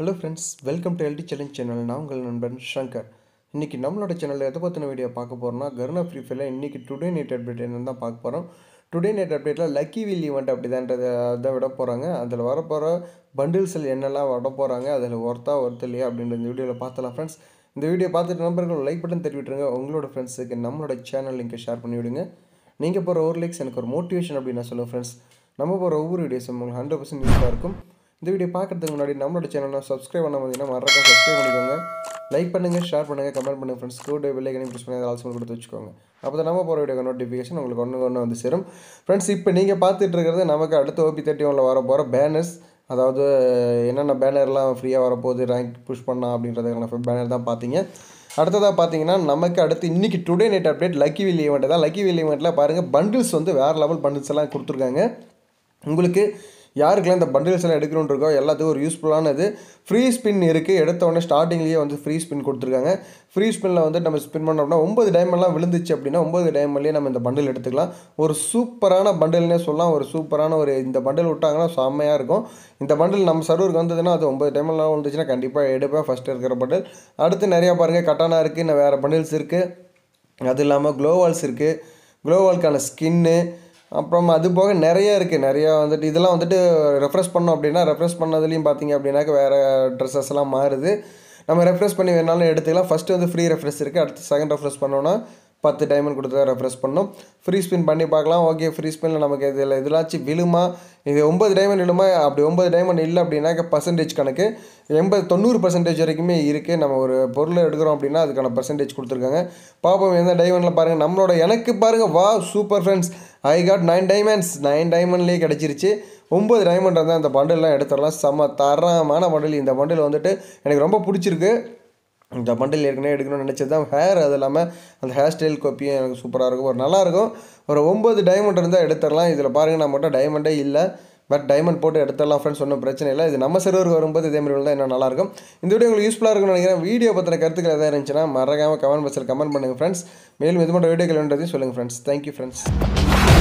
hello friends welcome to LT challenge channel நான் உங்கள் நண்பன் ஷங்கர் இன்றைக்கி நம்மளோட சேனலில் எதை பற்றின வீடியோ பார்க்க போகிறோம்னா கர்னா ஃப்ரீ ஃபயரில் இன்றைக்கி டுடே நைட் அப்டேட் என்னன்னு தான் பார்க்க போகிறோம் டுடே நைட் அப்டேட்டில் லக்கி வீல் ஈவெண்ட் அப்படிதான்றத தான் விட போகிறாங்க அதில் வரப்போகிற பண்டில்ஸில் என்னெல்லாம் விட போகிறாங்க அதில் ஒர்த்தா ஒர்த்து இல்லையா அப்படின்ற இந்த வீடியோவில் பார்த்தலாம் ஃப்ரெண்ட்ஸ் இந்த வீடியோ பார்த்துட்டு நம்பர்கள் லைக் பட்டன் தெரிவிட்டுருங்க உங்களோட ஃப்ரெண்ட்ஸுக்கு நம்மளோட சேனல் லிங்கை ஷேர் பண்ணிவிடுங்க நீங்கள் போகிற ஒரு லைக்ஸ் எனக்கு ஒரு மோட்டிவேஷன் அப்படின்னு நான் சொல்லுவேன் ஃப்ரெண்ட்ஸ் நம்ம போகிற ஒவ்வொரு வீடியோஸும் உங்களுக்கு ஹண்ட்ரட் பர்சன்ட் யூஸாக இருக்கும் இந்த வீடியோ பார்க்குறதுக்கு முன்னாடி நம்மளோட சேனலை சப்ஸ்கிரைப் பண்ண வந்தீங்கன்னா மறக்காம சப்ஸ்கிரைப் பண்ணிக்கோங்க லைக் பண்ணுங்கள் ஷேர் பண்ணுங்கள் கமெண்ட் பண்ணுங்கள் ஃப்ரெண்ட்ஸ் கூட வில்லைக்கனையும் ப்ரெஸ் பண்ணி அதை ஆல்சோ கொடுத்து வச்சுக்கோங்க அப்போ தான் நம்ம போகிற வீடியோ நோட்டிஃபிகேஷன் உங்களுக்கு ஒன்று ஒன்று வந்து சேரும் ஃப்ரெண்ட்ஸ் இப்போ நீங்கள் பார்த்துட்டு இருக்கிறது நமக்கு அடுத்த ஓபி தேர்ட்டி ஒனில் வர போகிற பேனர்ஸ் அதாவது என்னென்ன பேனர்லாம் ஃப்ரீயாக வரப்போகுது ரேங்க் புஷ் பண்ணா அப்படின்றதுக்கான பேனர் தான் பார்த்தீங்க அடுத்ததாக பார்த்தீங்கன்னா நமக்கு அடுத்து இன்றைக்கி today night update lucky wheel event தான் லக்கி வில் ஈவெண்ட்டில் பாருங்கள் பண்டில்ஸ் வந்து வேறு லெவல் பண்டில்ஸ் எல்லாம் கொடுத்துருக்காங்க உங்களுக்கு யாருக்கெல்லாம் இந்த பண்டில்ஸ் எல்லாம் எடுக்கணுன்னு இருக்கோ எல்லாத்துக்கும் ஒரு யூஸ்ஃபுல்லானது ஃப்ரீ ஸ்பின் இருக்குது எடுத்தவொடனே ஸ்டார்டிங்லேயே வந்து ஃப்ரீ ஸ்பின் கொடுத்துருக்காங்க ஃப்ரீ ஸ்பின்னில் வந்து நம்ம ஸ்பின் பண்ணோம்னா ஒன்பது டைமெல்லாம் விழுந்துச்சு அப்படின்னா ஒன்பது டைம்லேயே நம்ம இந்த பண்டில் எடுத்துக்கலாம் ஒரு சூப்பரான பண்டில்னே சொல்லலாம் ஒரு சூப்பரான ஒரு இந்த பண்டில் விட்டாங்கன்னா செம்மையாக இருக்கும் இந்த பண்டில் நம்ம சர்வருக்கு வந்ததுன்னா அது ஒன்பது டைமெல்லாம் விழுந்துச்சுன்னா கண்டிப்பாக எடுப்பேன் ஃபஸ்ட்டு இருக்கிற பண்டில் அடுத்து நிறையா பாருங்கள் கட்டானா இருக்குது இன்னும் வேறு பண்டில்ஸ் இருக்குது அது இல்லாமல் க்ளோவால்ஸ் இருக்குது க்ளோவால்க்கான ஸ்கின்னு அப்புறம் அது போக நிறைய இருக்குது நிறையா வந்துட்டு இதெல்லாம் வந்துட்டு ரெஃப்ரெஷ் பண்ணோம் அப்படின்னா ரெஃப்ரெஷ் பண்ணதுலேயும் பார்த்தீங்க அப்படின்னாக்க வேறு ட்ரெஸ்ஸஸ்லாம் மாறுது நம்ம ரெஃப்ரெஷ் பண்ணி வேணாலும் எடுத்துக்கலாம் ஃபஸ்ட்டு வந்து ஃப்ரீ ரெஃப்ரெஷ் இருக்குது அடுத்து செகண்ட் ரெஃப்ரெஷ் பண்ணோன்னா பத்து டைமண்ட் கொடுத்து தான் ரெஃப்ரெஷ் பண்ணோம் ஃப்ரீ ஸ்பின் பண்ணி பார்க்கலாம் ஓகே ஃப்ரீ ஸ்பின்ல நமக்கு இதில் இதெல்லாச்சும் விழுமா இது ஒம்பது டைமண்ட் விழுமா அப்படி ஒம்பது டைமண்ட் இல்லை அப்படின்னாக்க பர்சன்டேஜ் கணக்கு எண்பது தொண்ணூறு பர்சன்டேஜ் வரைக்குமே இருக்குது நம்ம ஒரு பொருளை எடுக்கிறோம் அப்படின்னா அதுக்கான பர்சன்டேஜ் கொடுத்துருக்காங்க பார்ப்போம் எந்த டைமண்டில் பாருங்கள் நம்மளோட எனக்கு பாருங்கள் வா super friends I got nine diamonds nine டைமண்ட்லேயே கிடச்சிருச்சு ஒம்பது டைமண்ட் இருந்தால் இந்த பண்டில்லாம் எடுத்துடலாம் செம்ம தரமான பண்டில் இந்த பண்டில் வந்துட்டு எனக்கு ரொம்ப பிடிச்சிருக்கு இந்த பண்டில் ஏற்கனவே எடுக்கணும்னு நினச்சது தான் ஹேர் அது இல்லாமல் அந்த ஹேர் ஸ்டைல் கோப்பியும் எனக்கு சூப்பராக இருக்கும் ஒரு நல்லாயிருக்கும் ஒரு ஒம்பது டைமண்ட் இருந்தால் எடுத்துடலாம் இதில் பாருங்கள் நான் மட்டும் டைமண்டே இல்லை பட் டைமண்ட் போட்டு எடுத்துடலாம் ஃப்ரெண்ட்ஸ் ஒன்றும் பிரச்சனை இல்லை இது நம்ம சிறுவருக்கு வரும்போது இதே மாதிரி தான் என்ன நல்லாயிருக்கும் இந்த வீடியோ உங்களுக்கு யூஸ்ஃபுல்லாக இருக்கும்னு நினைக்கிறேன் வீடியோ பற்றின கருத்துக்கள் எதாவது இருந்துச்சுன்னா மறக்காமல் கமெண்ட் பாக்ஸில் கமெண்ட் பண்ணுங்கள் ஃப்ரெண்ட்ஸ் மேலும் இது மட்டும் வீடியோக்கள் சொல்லுங்கள் ஃப்ரெண்ட்ஸ் தேங்க்யூ ஃப்ரெண்ட்ஸ்